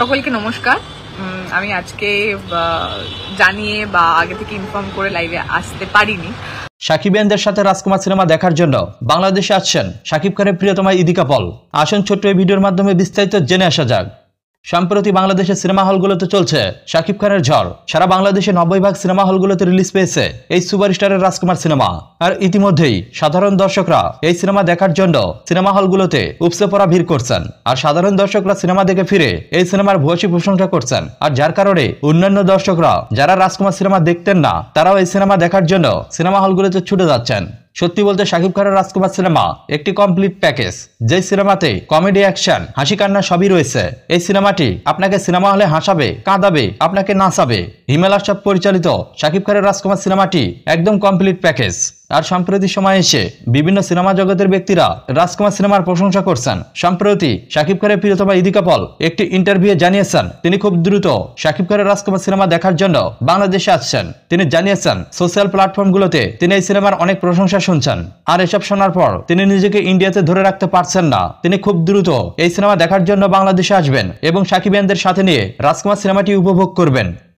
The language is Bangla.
সকলকে নমস্কার আমি আজকে জানিয়ে বা আগে থেকে ইনফর্ম করে লাইভে আসতে পারিনি সাকিব সাকিবিয়ানদের সাথে রাজকুমার সিনেমা দেখার জন্য বাংলাদেশে আসছেন সাকিব খানের প্রিয়তমা ইদিকা পল আসুন ছোট্ট এই ভিডিওর মাধ্যমে বিস্তারিত জেনে আসা যাক সম্প্রতি বাংলাদেশের সিনেমা হলগুলোতে চলছে শাকিব খানের ঝড় সারা বাংলাদেশে নব্বই ভাগ সিনেমা হলগুলোতে রিলিজ পেয়েছে এই সুপারস্টারের রাজকুমার সিনেমা আর ইতিমধ্যেই সাধারণ দর্শকরা এই সিনেমা দেখার জন্য সিনেমা হলগুলোতে উপসে পড়া ভিড় করছেন আর সাধারণ দর্শকরা সিনেমা দেখে ফিরে এই সিনেমার ভূয়সী প্রশংসা করছেন আর যার কারণে অন্যান্য দর্শকরা যারা রাজকুমার সিনেমা দেখতেন না তারাও এই সিনেমা দেখার জন্য সিনেমা হলগুলোতে ছুটে যাচ্ছেন সত্যি বলতে শাকিব খানের রাজকুমার সিনেমা একটি কমপ্লিট প্যাকেজ যে সিনেমাতে কমেডি অ্যাকশন হাসি কান্না সবই রয়েছে এই সিনেমাটি আপনাকে সিনেমা হলে হাসাবে কাঁদাবে আপনাকে নাচাবে হিমেলা সব পরিচালিত শাকিব খানের রাজকুমার সিনেমাটি একদম কমপ্লিট প্যাকেজ আর সম্প্রতি সময় এসে বিভিন্ন সিনেমা জগতের ব্যক্তিরা রাজকুমার সিনেমার প্রশংসা করছেন সম্প্রতি সাকিব খানের প্রিয়তমা ইদিকাপল একটি ইন্টারভিউ জানিয়েছেন তিনি খুব দ্রুত সাকিব খানের রাজকুমার সিনেমা দেখার জন্য বাংলাদেশে আসছেন তিনি জানিয়েছেন সোশ্যাল প্ল্যাটফর্মগুলোতে তিনি এই সিনেমার অনেক প্রশংসা শুনছেন আর এসব শোনার পর তিনি নিজেকে ইন্ডিয়াতে ধরে রাখতে পারছেন না তিনি খুব দ্রুত এই সিনেমা দেখার জন্য বাংলাদেশে আসবেন এবং সাকিবিয়ানদের সাথে নিয়ে রাজকুমার সিনেমাটি উপভোগ করবেন